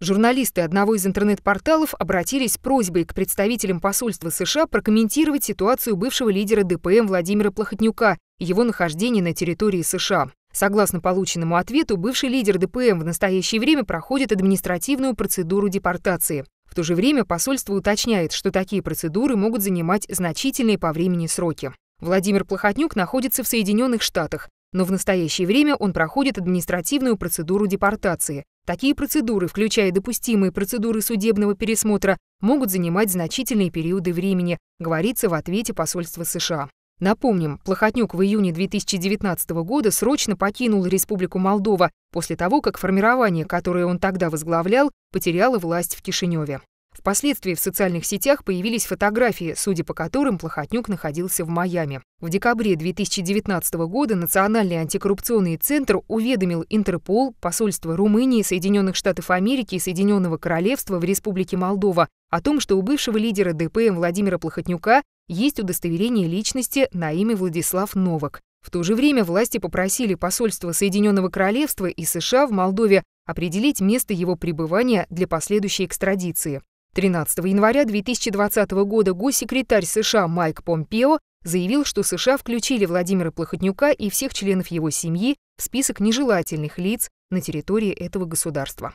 Журналисты одного из интернет-порталов обратились с просьбой к представителям посольства США прокомментировать ситуацию бывшего лидера ДПМ Владимира Плохотнюка и его нахождение на территории США. Согласно полученному ответу, бывший лидер ДПМ в настоящее время проходит административную процедуру депортации. В то же время посольство уточняет, что такие процедуры могут занимать значительные по времени сроки. Владимир Плохотнюк находится в Соединенных Штатах, но в настоящее время он проходит административную процедуру депортации. Такие процедуры, включая допустимые процедуры судебного пересмотра, могут занимать значительные периоды времени, говорится в ответе посольства США. Напомним, Плохотнюк в июне 2019 года срочно покинул Республику Молдова после того, как формирование, которое он тогда возглавлял, потеряло власть в Кишиневе. Впоследствии в социальных сетях появились фотографии, судя по которым Плохотнюк находился в Майами. В декабре 2019 года Национальный антикоррупционный центр уведомил Интерпол, посольство Румынии, Соединенных Штатов Америки и Соединенного Королевства в Республике Молдова о том, что у бывшего лидера ДПМ Владимира Плохотнюка есть удостоверение личности на имя Владислав Новак. В то же время власти попросили посольство Соединенного Королевства и США в Молдове определить место его пребывания для последующей экстрадиции. 13 января 2020 года госсекретарь США Майк Помпео заявил, что США включили Владимира Плохотнюка и всех членов его семьи в список нежелательных лиц на территории этого государства.